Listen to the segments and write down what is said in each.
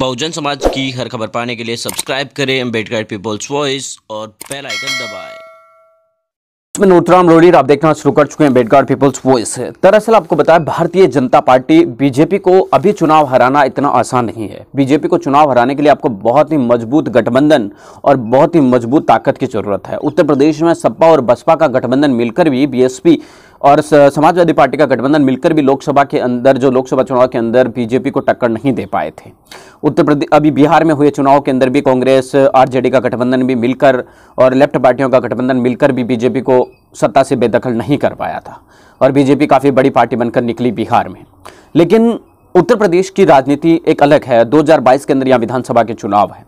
बहुजन समाज की हर खबर पाने के लिए सब्सक्राइब करें अम्बेडकर पीपल्स वॉइस और बेल आइकन दबाएं। इसमें नोटराम रोडीर आप देखना शुरू कर चुके हैं अम्बेडकर पीपल्स वॉइस दरअसल आपको बताया भारतीय जनता पार्टी बीजेपी को अभी चुनाव हराना इतना आसान नहीं है बीजेपी को चुनाव हराने के लिए आपको बहुत ही मजबूत गठबंधन और बहुत ही मजबूत ताकत की जरूरत है उत्तर प्रदेश में सपा और बसपा का गठबंधन मिलकर भी बीएसपी और समाजवादी पार्टी का गठबंधन मिलकर भी लोकसभा के अंदर जो लोकसभा चुनाव के अंदर बीजेपी को टक्कर नहीं दे पाए थे उत्तर प्रदेश अभी बिहार में हुए चुनाव के अंदर भी कांग्रेस आरजेडी का गठबंधन भी मिलकर और लेफ्ट पार्टियों का गठबंधन मिलकर भी बीजेपी को सत्ता से बेदखल नहीं कर पाया था और बीजेपी काफ़ी बड़ी पार्टी बनकर निकली बिहार में लेकिन उत्तर प्रदेश की राजनीति एक अलग है 2022 के अंदर यहाँ विधानसभा के चुनाव है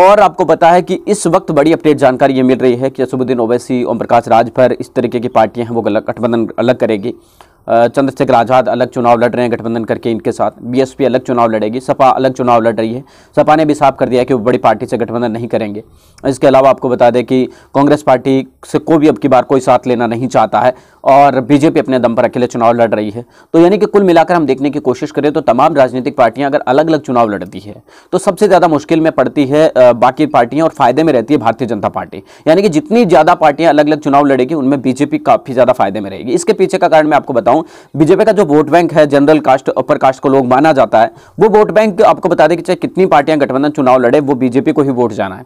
और आपको पता है कि इस वक्त बड़ी अपडेट जानकारी ये मिल रही है कि असुबुद्दीन ओवैसी ओम प्रकाश राज पर इस तरीके की पार्टियां हैं वो गठबंधन अलग करेगी चंद्रशेखर आज़ाद अलग चुनाव लड़ रहे हैं गठबंधन करके इनके साथ बीएसपी अलग चुनाव लड़ेगी सपा अलग चुनाव लड़ रही है सपा ने भी साफ कर दिया है कि वो बड़ी पार्टी से गठबंधन नहीं करेंगे इसके अलावा आपको बता दें कि कांग्रेस पार्टी से को भी अब की बार कोई साथ लेना नहीं चाहता है और बीजेपी अपने दम पर अकेले चुनाव लड़ रही है तो यानी कि कुल मिलाकर हम देखने की कोशिश करें तो तमाम राजनीतिक पार्टियाँ अगर अलग अलग चुनाव लड़ती है तो सबसे ज़्यादा मुश्किल में पड़ती है बाकी पार्टियाँ और फायदे में रहती है भारतीय जनता पार्टी यानी कि जितनी ज़्यादा पार्टियाँ अलग अलग चुनाव लड़ेगी उनमें बीजेपी काफ़ी ज़्यादा फायदे में रहेगी इसके पीछे का कारण मैं आपको बताऊँ बताता हूँ बीजेपी का जो वोट बैंक है जनरल कास्ट अपर कास्ट को लोग माना जाता है वो वोट बैंक आपको बता दें कि चाहे कितनी पार्टियां गठबंधन चुनाव लड़े वो बीजेपी को ही वोट जाना है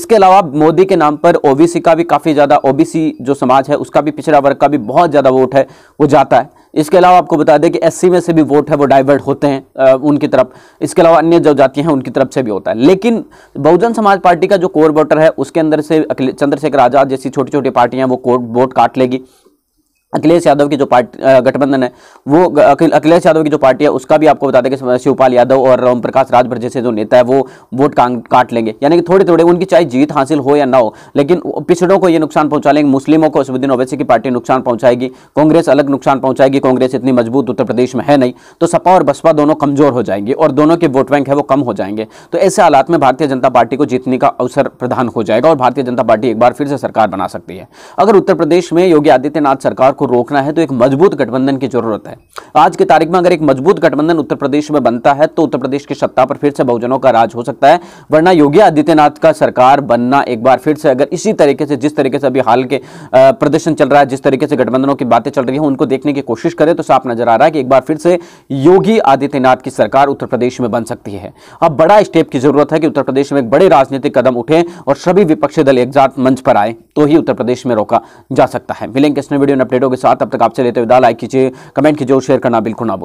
इसके अलावा मोदी के नाम पर ओबीसी का भी काफ़ी ज़्यादा ओबीसी जो समाज है उसका भी पिछड़ा वर्ग का भी बहुत ज़्यादा वोट है वो जाता है इसके अलावा आपको बता दें कि एससी में से भी वोट है वो डाइवर्ट होते हैं आ, उनकी तरफ इसके अलावा अन्य जो जातियां हैं उनकी तरफ से भी होता है लेकिन बहुजन समाज पार्टी का जो कोर वोटर है उसके अंदर से चंद्रशेखर आज़ाद जैसी छोटी छोटी पार्टियां वो कोर वोट काट लेगी अखिलेश यादव की जो पार्टी गठबंधन है वो अखिलेश यादव की जो पार्टी है उसका भी आपको बता दें कि शिवपाल यादव और ओम प्रकाश राजभर जैसे जो नेता है वो वोट काट लेंगे यानी कि थोड़े थोड़े उनकी चाहे जीत हासिल हो या ना हो लेकिन पिछड़ों को ये नुकसान पहुंचा लेंगे मुस्लिमों को असबुद्दीन ओवैसी की पार्टी नुकसान पहुंचाएगी कांग्रेस अलग नुकसान पहुंचाएगी कांग्रेस इतनी मजबूत उत्तर प्रदेश में है नहीं तो सपा और बसपा दोनों कमजोर हो जाएंगे और दोनों के वोट बैंक है वो कम हो जाएंगे तो ऐसे हालात में भारतीय जनता पार्टी को जीतने का अवसर प्रदान हो जाएगा और भारतीय जनता पार्टी एक बार फिर से सरकार बना सकती है अगर उत्तर प्रदेश में योगी आदित्यनाथ सरकार को को रोकना है तो एक मजबूत गठबंधन की जरूरत है आज की तारीख में अगर एक मजबूत गठबंधन उत्तर प्रदेश में बनता है तो उत्तर प्रदेश की सत्ता पर फिर से बहुजनों का राज हो सकता है वरना योगी आदित्यनाथ का सरकार बनना एक बार फिर से अगर इसी तरीके से जिस तरीके से अभी हाल के प्रदर्शन चल रहा है जिस तरीके से गठबंधनों की बातें चल रही है उनको देखने की कोशिश करें तो साफ नजर आ रहा है कि एक बार फिर से योगी आदित्यनाथ की सरकार उत्तर प्रदेश में बन सकती है अब बड़ा स्टेप की जरूरत है कि उत्तर प्रदेश में एक बड़े राजनीतिक कदम उठे और सभी विपक्षी दल एक मंच पर आए तो ही उत्तर प्रदेश में रोका जा सकता है मिलेंगे इसमें वीडियो अपडेट होगी के साथ अब तक आपसे लेते तो विदा लाइक कीजिए कमेंट कीजिए और शेयर करना बिल्कुल ना